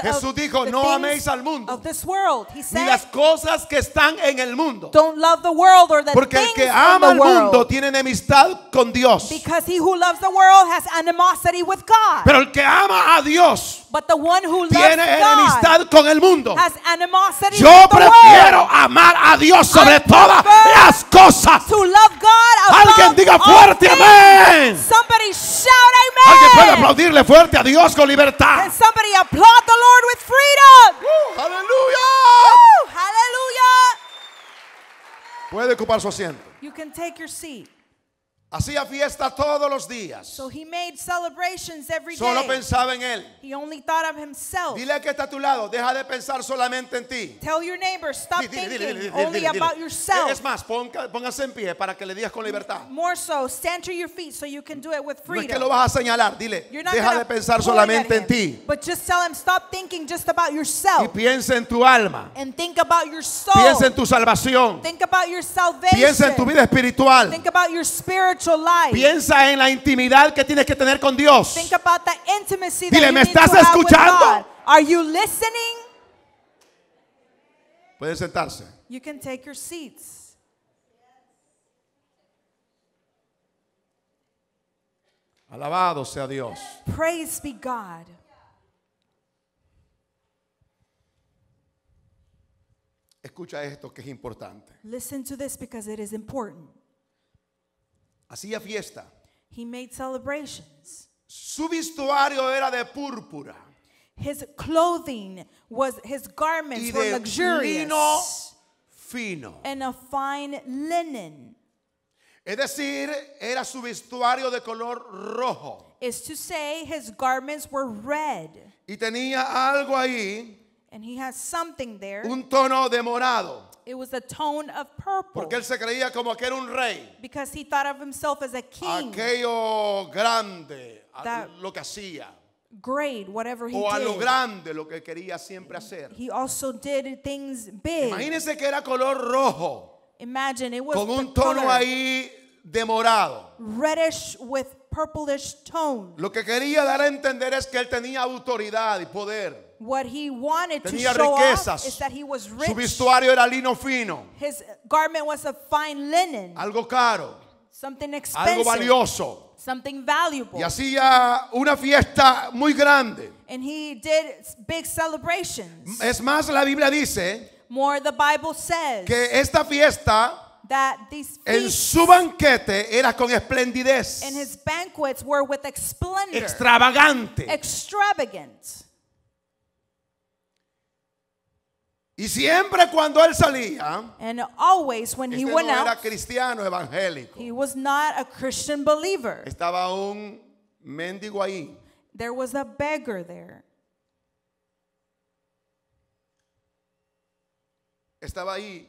[SPEAKER 2] Jesús dijo, no améis al mundo. ni las cosas que están en el mundo. Porque el que ama al mundo
[SPEAKER 1] tiene enemistad con Dios.
[SPEAKER 2] Pero el que ama a
[SPEAKER 1] Dios
[SPEAKER 2] tiene enemistad
[SPEAKER 1] con el mundo.
[SPEAKER 2] Yo yo prefiero
[SPEAKER 1] amar a Dios sobre todas las cosas. Alguien diga fuerte amén.
[SPEAKER 2] Alguien puede aplaudirle fuerte a Dios con libertad. Uh, aleluya.
[SPEAKER 1] Puede ocupar su asiento.
[SPEAKER 2] You can take your seat.
[SPEAKER 1] Hacía fiesta todos los días.
[SPEAKER 2] So he made celebrations every Solo day. pensaba en él. He only thought of himself. Dile que
[SPEAKER 1] está a tu lado, deja de pensar solamente en ti.
[SPEAKER 2] Tell your neighbor, stop dile, dile, thinking dile, only about yourself. Es
[SPEAKER 1] más, ponga, póngase en pie para que le digas con libertad.
[SPEAKER 2] More so, stand to your feet so you can do it with freedom. No es que lo vas a señalar, dile, deja de pensar solamente en ti. But just tell him, stop thinking just about yourself. Y
[SPEAKER 1] piensa en tu alma.
[SPEAKER 2] And think about your soul. Piensa en tu salvación. Think about your salvation. Piensa en tu vida espiritual. Think about your spirit. Piensa
[SPEAKER 1] en la intimidad que tienes que tener con Dios. Think
[SPEAKER 2] about the intimacy Dile, that ¿me estás escuchando? Are you listening?
[SPEAKER 1] Pueden sentarse.
[SPEAKER 2] You can take your seats.
[SPEAKER 1] Alabado sea Dios.
[SPEAKER 2] Praise be God.
[SPEAKER 1] Escucha esto que es importante.
[SPEAKER 2] Listen to this because it is important. Hacía fiesta. He made celebrations. Su vestuario era de púrpura. His clothing was his garments y de were luxurious. Lino
[SPEAKER 1] fino.
[SPEAKER 2] And a fine linen. Es decir, era su vestuario de color rojo. Is to say his garments were red. Y tenía algo ahí And he has something there. Un tono
[SPEAKER 1] de morado.
[SPEAKER 2] It was a tone of purple.
[SPEAKER 1] Porque él se creía como que era un rey.
[SPEAKER 2] Because he thought of himself as a king. Aquello grande, that lo que hacía. Great, whatever he o a did. lo grande,
[SPEAKER 1] lo que quería siempre hacer.
[SPEAKER 2] He also did things big. Imagínese que era color rojo. Imagine it was con un tono color. ahí
[SPEAKER 1] de morado.
[SPEAKER 2] Reddish with purplish tone.
[SPEAKER 1] Lo que quería dar a entender es que él tenía autoridad y poder.
[SPEAKER 2] tenía riquezas. Su vestuario era lino fino. Algo caro. Algo valioso. Y
[SPEAKER 1] hacía
[SPEAKER 2] una fiesta muy grande. And he did big
[SPEAKER 1] Es más, la Biblia dice que esta fiesta
[SPEAKER 2] that these en
[SPEAKER 1] su banquete era con esplendidez.
[SPEAKER 2] And his banquets were with splendor, extravagante. Extravagant.
[SPEAKER 1] Y siempre cuando él salía, And always when he este went no out, era cristiano evangélico. He
[SPEAKER 2] was not a Christian believer. Estaba un mendigo ahí. There was a beggar there.
[SPEAKER 1] Estaba ahí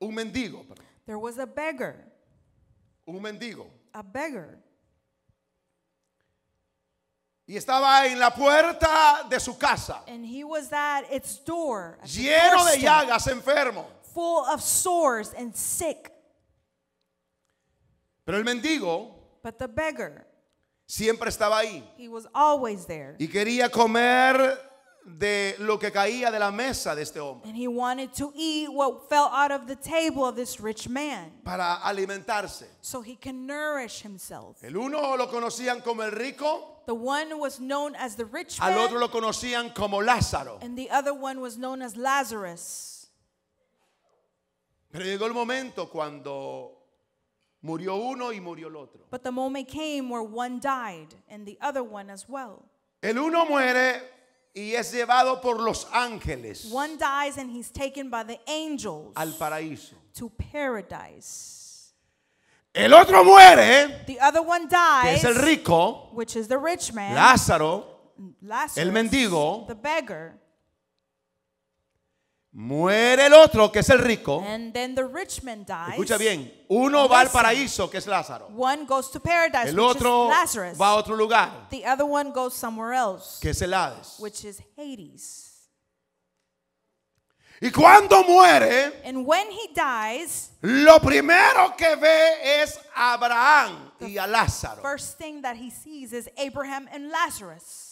[SPEAKER 1] un mendigo. Perdón. There was a beggar. Un mendigo. A beggar. Y estaba en la puerta de su casa.
[SPEAKER 2] And he was at its door, lleno de llagas, enfermo. Full of sores and sick.
[SPEAKER 1] Pero el mendigo
[SPEAKER 2] But the beggar, siempre estaba ahí. He was always there.
[SPEAKER 1] Y quería comer de lo que caía de la mesa de este hombre.
[SPEAKER 2] And he wanted to eat what fell out of the table of this rich man. Para alimentarse. So he can nourish himself. El uno lo conocían como el rico. The one was known as the rich Al otro lo
[SPEAKER 1] conocían como Lázaro.
[SPEAKER 2] And the other one was known as Lazarus.
[SPEAKER 1] Pero llegó el momento cuando murió uno
[SPEAKER 2] y murió el otro. But the moment came where one died and the other one as well.
[SPEAKER 1] El uno muere y es llevado por los ángeles
[SPEAKER 2] One dies and he's taken by the angels al
[SPEAKER 1] paraíso.
[SPEAKER 2] to paradise.
[SPEAKER 1] El otro muere,
[SPEAKER 2] The other one dies, es el
[SPEAKER 1] rico,
[SPEAKER 2] which is the rich man,
[SPEAKER 1] Lázaro,
[SPEAKER 2] el mendigo, the beggar,
[SPEAKER 1] Muere el otro, que es el rico.
[SPEAKER 2] Escucha bien,
[SPEAKER 1] uno va al paraíso, que es Lázaro.
[SPEAKER 2] el otro va
[SPEAKER 1] a otro lugar,
[SPEAKER 2] que
[SPEAKER 1] es el Hades. Y cuando muere,
[SPEAKER 2] lo primero que ve es Abraham y a Lázaro. first thing that he sees Abraham and Lazarus.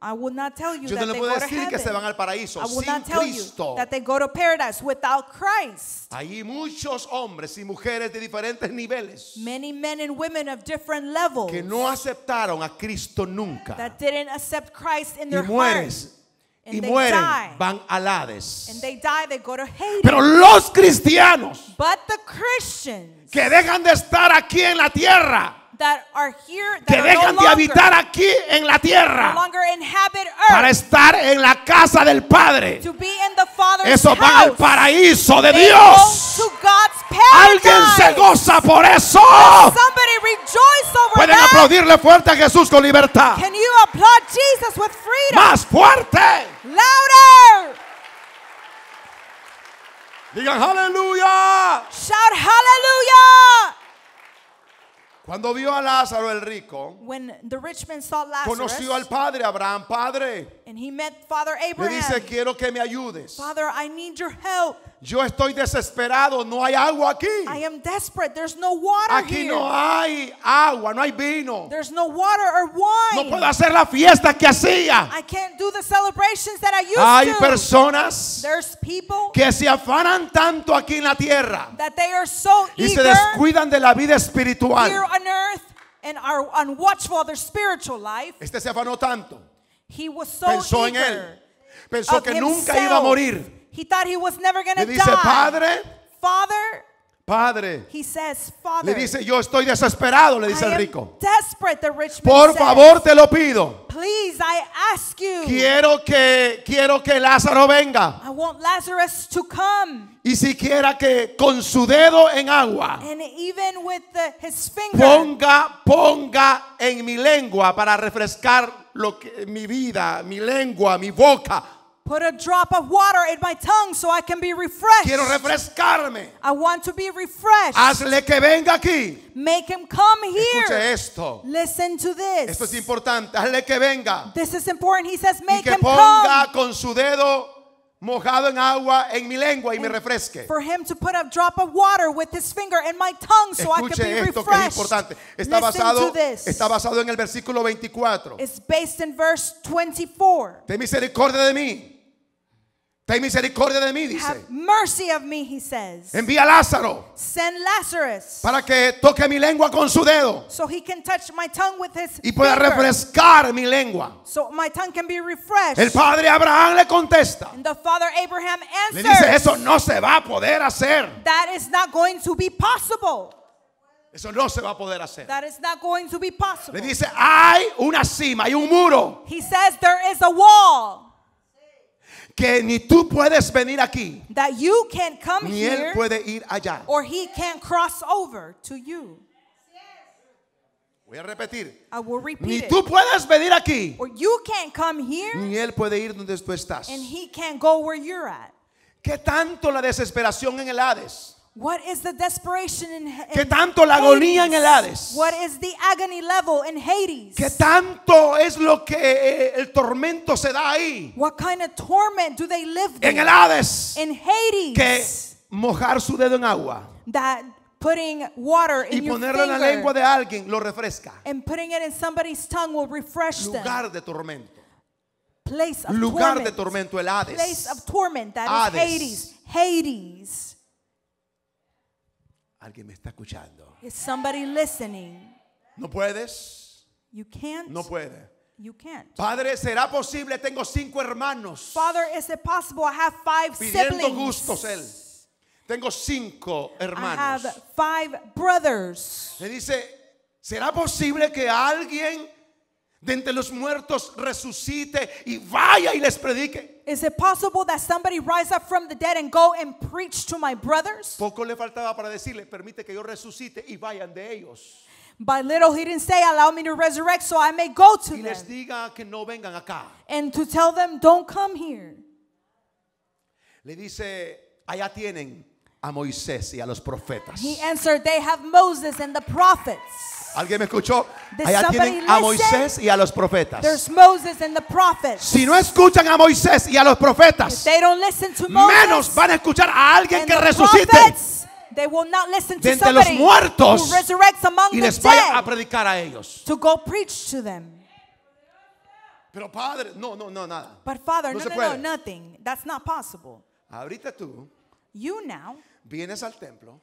[SPEAKER 2] I not tell you Yo te no puedo decir que se van al paraíso I would sin not tell Cristo. you that they go to paradise without Christ. Hay muchos
[SPEAKER 1] hombres y mujeres de diferentes niveles
[SPEAKER 2] Many men
[SPEAKER 1] and women of different levels que no aceptaron a Cristo nunca that
[SPEAKER 2] didn't accept Christ in y their mueres heart. y mueren, die.
[SPEAKER 1] van al And Hades.
[SPEAKER 2] they die, they go to Hades. Pero los cristianos but the Christians
[SPEAKER 1] que dejan de estar aquí en la tierra
[SPEAKER 2] que dejan de habitar aquí en la tierra para estar en la casa del Padre. Eso va al paraíso de Dios. Alguien se goza por eso. Pueden aplaudirle
[SPEAKER 1] fuerte a Jesús con libertad.
[SPEAKER 2] Más fuerte. Louder. Digan aleluya. Shout hallelujah.
[SPEAKER 1] Cuando vio a Lázaro el rico,
[SPEAKER 2] When the rich man saw Lazarus, conoció al
[SPEAKER 1] padre Abraham, padre.
[SPEAKER 2] and he met Father Le Abraham. dice,
[SPEAKER 1] quiero que me ayudes.
[SPEAKER 2] Father, I need your help. Yo estoy desesperado, no hay agua aquí. aquí no hay agua, no hay vino. no puedo hacer la fiesta que hacía. hay personas que se afanan
[SPEAKER 1] tanto aquí en la tierra
[SPEAKER 2] y se descuidan
[SPEAKER 1] de la vida espiritual.
[SPEAKER 2] Este se afanó tanto. Pensó en él. Pensó que nunca iba a morir. He thought he was never going to die. Padre, Father, Padre, he says, Father, le dice, yo
[SPEAKER 1] estoy desesperado, le dice I el rico.
[SPEAKER 2] Desperate, the rich Por favor,
[SPEAKER 1] te lo pido.
[SPEAKER 2] Please, I ask you. Quiero
[SPEAKER 1] que, quiero que Lázaro venga.
[SPEAKER 2] I want Lazarus to come.
[SPEAKER 1] Y siquiera que con su dedo en agua
[SPEAKER 2] And even with his finger, ponga,
[SPEAKER 1] ponga en mi lengua para refrescar lo que, mi vida,
[SPEAKER 2] mi lengua, mi boca Put a drop of water in my tongue so I can be refreshed. Quiero refrescarme. I want to be refreshed. Hazle que venga aquí. Make him come here. Escuche esto. Listen to this. Esto es importante. Hazle que venga. This is important. He says, make y que him ponga come. con su dedo mojado en agua en mi lengua y me refresque. For him to put a drop of water with his finger in my tongue so Escuche I can be esto refreshed. que es importante. Está Listen basado está basado en
[SPEAKER 1] el versículo 24.
[SPEAKER 2] It's based in verse 24.
[SPEAKER 1] Ten misericordia de mí Ten misericordia de mí, dice. Have
[SPEAKER 2] mercy of me, he says.
[SPEAKER 1] Envía a Lázaro.
[SPEAKER 2] Send Lazarus.
[SPEAKER 1] Para que toque mi lengua con su dedo.
[SPEAKER 2] So he can touch my tongue with his y pueda
[SPEAKER 1] refrescar mi lengua.
[SPEAKER 2] So my tongue can be refreshed. El padre Abraham le
[SPEAKER 1] contesta.
[SPEAKER 2] And the father Abraham answers, le dice, eso no se va a poder hacer. That is not going to be possible. Eso no se va a poder hacer. That is not going to be possible. Le dice, hay una cima, hay un muro. He says there is a wall que ni tú puedes venir aquí ni él puede ir allá. or he can cross over to you.
[SPEAKER 1] Voy a repetir.
[SPEAKER 2] Ni tú puedes venir aquí. you come here,
[SPEAKER 1] ni él puede ir donde tú estás.
[SPEAKER 2] and he go where
[SPEAKER 1] ¿Qué tanto la desesperación
[SPEAKER 2] en el Hades? What is the desperation in, in
[SPEAKER 1] ¿Qué tanto la agonía Hades? en el Hades?
[SPEAKER 2] What is the agony level in Hades? ¿Qué tanto es lo que eh, el tormento se da ahí? What kind of torment do they live En el Hades. In Hades. Que mojar su
[SPEAKER 1] dedo en agua.
[SPEAKER 2] That putting water in y ponerlo en la lengua de alguien
[SPEAKER 1] lo refresca.
[SPEAKER 2] And putting it in somebody's tongue will refresh Lugar them. de tormento. Place of lugar torment. de tormento el Hades. Place of torment that Hades. is Hades. Hades.
[SPEAKER 1] Alguien me está escuchando.
[SPEAKER 2] Is somebody listening? No puedes. You can't. No puede. You can't.
[SPEAKER 1] Padre, será posible.
[SPEAKER 2] Tengo cinco hermanos. Father, is it possible? I have five Pidiendo siblings. gustos él.
[SPEAKER 1] Tengo cinco hermanos. I have
[SPEAKER 2] five brothers. Le dice,
[SPEAKER 1] ¿será posible que alguien de los muertos resucite
[SPEAKER 2] y vaya y les predique. Is it possible that somebody rise up from the dead and go and preach to my brothers? Poco le faltaba para decirle, permite que yo resucite y vayan de ellos. By little he didn't say, allow me to resurrect so I may go to y les diga que no vengan acá. And to tell them, don't come here.
[SPEAKER 1] Le dice, allá tienen a Moisés y a los profetas.
[SPEAKER 2] He answered, they have Moses and the prophets.
[SPEAKER 1] ¿Alguien me escuchó? Allá tienen a Moisés y a los profetas. Si no escuchan a Moisés y a los profetas,
[SPEAKER 2] menos
[SPEAKER 1] van a escuchar a alguien que resucite.
[SPEAKER 2] de entre los muertos y les vaya a
[SPEAKER 1] predicar a ellos.
[SPEAKER 2] Pero padre, no, no, no, nada. Padre, no, se puede.
[SPEAKER 1] Ahorita tú vienes al templo,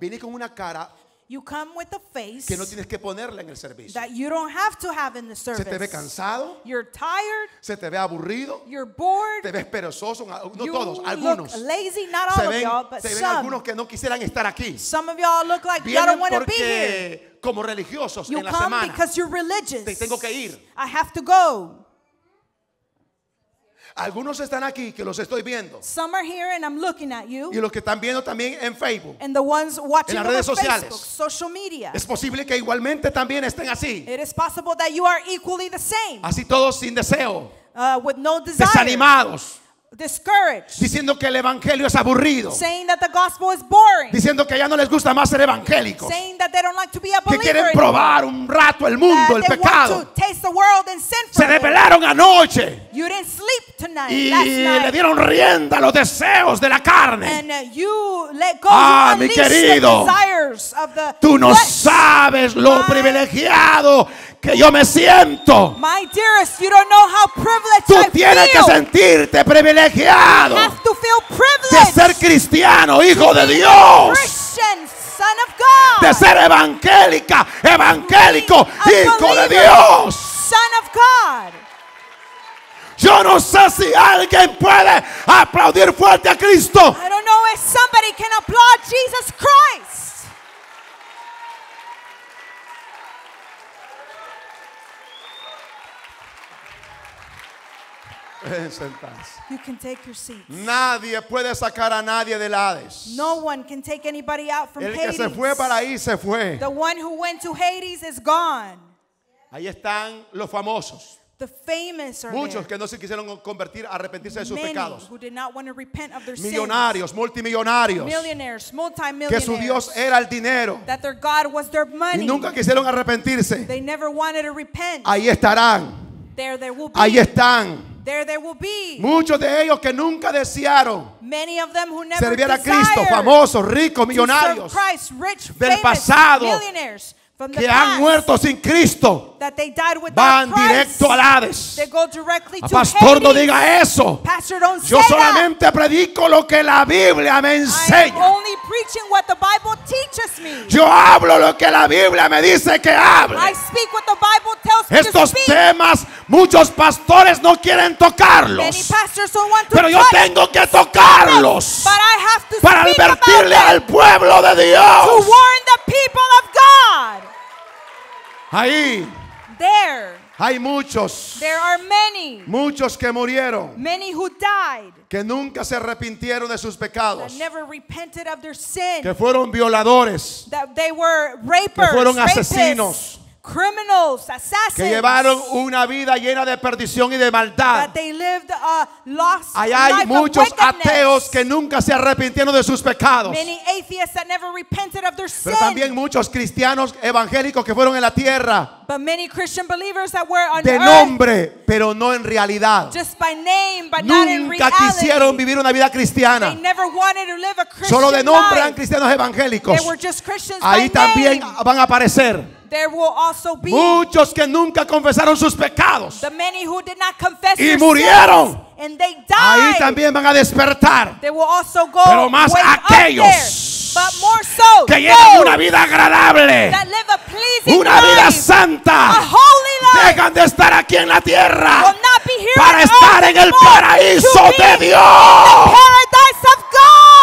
[SPEAKER 2] vienes con una cara You come with a face que no tienes
[SPEAKER 1] que ponerla en el servicio.
[SPEAKER 2] that you don't have to have in the Se te ve cansado, You're tired.
[SPEAKER 1] se te ve aburrido, You're bored. te ves perezoso, no you todos, algunos. look lazy. Not all Se of ven, y'all, but se ven some. algunos que no quisieran estar aquí. Some of y'all look like you don't want to be here. como religiosos You en la come semana because you're religious. te tengo que ir. I have to go. Algunos están aquí que los estoy viendo. Y los que están viendo también en Facebook. en las
[SPEAKER 2] redes sociales. social media. Es
[SPEAKER 1] posible que igualmente también estén así. Así todos sin deseo.
[SPEAKER 2] Uh, Desanimados. Diciendo que el
[SPEAKER 1] evangelio es aburrido. Diciendo que ya no les gusta más ser evangélicos.
[SPEAKER 2] Que quieren probar
[SPEAKER 1] un rato el mundo, el pecado.
[SPEAKER 2] Se rebelaron
[SPEAKER 1] anoche.
[SPEAKER 2] y le dieron
[SPEAKER 1] rienda a los deseos de la carne.
[SPEAKER 2] Uh, ah, mi querido. tú no
[SPEAKER 1] sabes lo privilegiado que yo me siento.
[SPEAKER 2] Tú tienes que
[SPEAKER 1] sentirte privilegiado de ser cristiano, hijo de Dios.
[SPEAKER 2] De ser evangélica,
[SPEAKER 1] evangélico, hijo de Dios. Yo no sé si alguien puede aplaudir fuerte a Cristo. pueden sentarse.
[SPEAKER 2] You can take your seats.
[SPEAKER 1] Nadie puede sacar a nadie del Hades.
[SPEAKER 2] No one can take anybody out from El que Hades. se fue para ahí
[SPEAKER 1] se fue. The
[SPEAKER 2] one who went to Hades is gone.
[SPEAKER 1] Ahí están los
[SPEAKER 2] famosos. The famous are Muchos there.
[SPEAKER 1] que no se quisieron convertir, arrepentirse de sus Many pecados.
[SPEAKER 2] Who did not want to repent of their Millonarios, sins. multimillonarios. Millionaires, multimillionaires. Que su Dios era el dinero. That their God was their money. Y nunca quisieron arrepentirse. They never wanted to repent. Ahí estarán. There, there will be. Ahí están.
[SPEAKER 1] Muchos de ellos que nunca desearon
[SPEAKER 2] servir a Cristo, famosos, ricos, millonarios del pasado que han muerto
[SPEAKER 1] sin Cristo
[SPEAKER 2] van directo al Hades. el ah, pastor no diga eso. Yo solamente
[SPEAKER 1] predico lo que la Biblia me enseña.
[SPEAKER 2] Yo hablo
[SPEAKER 1] lo que la Biblia me dice que hable.
[SPEAKER 2] Estos temas
[SPEAKER 1] muchos pastores no quieren tocarlos.
[SPEAKER 2] Pero yo tengo
[SPEAKER 1] que tocarlos
[SPEAKER 2] para advertirle al pueblo de Dios.
[SPEAKER 1] Ahí. Hay muchos. Muchos que murieron.
[SPEAKER 2] Many who died.
[SPEAKER 1] Que nunca se arrepintieron de sus pecados. Que fueron violadores.
[SPEAKER 2] que fueron asesinos que llevaron una
[SPEAKER 1] vida llena de perdición y de maldad.
[SPEAKER 2] hay muchos ateos
[SPEAKER 1] que nunca se arrepintieron de sus pecados. Pero también muchos cristianos evangélicos que fueron en la tierra.
[SPEAKER 2] de nombre,
[SPEAKER 1] pero no en realidad.
[SPEAKER 2] Nunca quisieron
[SPEAKER 1] vivir una vida cristiana.
[SPEAKER 2] Solo de nombre eran cristianos evangélicos. Ahí también van a
[SPEAKER 1] aparecer.
[SPEAKER 2] Muchos
[SPEAKER 1] que nunca confesaron sus pecados.
[SPEAKER 2] y murieron. And Ahí también
[SPEAKER 1] van a despertar.
[SPEAKER 2] Pero más aquellos que llevan una vida agradable, una vida
[SPEAKER 1] santa, dejan de estar aquí en la tierra para estar en el paraíso de Dios.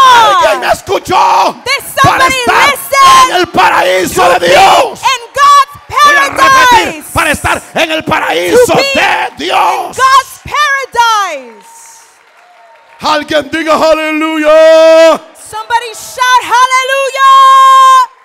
[SPEAKER 1] Alguien me escuchó
[SPEAKER 2] para estar
[SPEAKER 1] en el paraíso de Dios. Voy a repetir, para estar en el paraíso de Dios. Alguien diga aleluya.
[SPEAKER 2] Somebody shout hallelujah.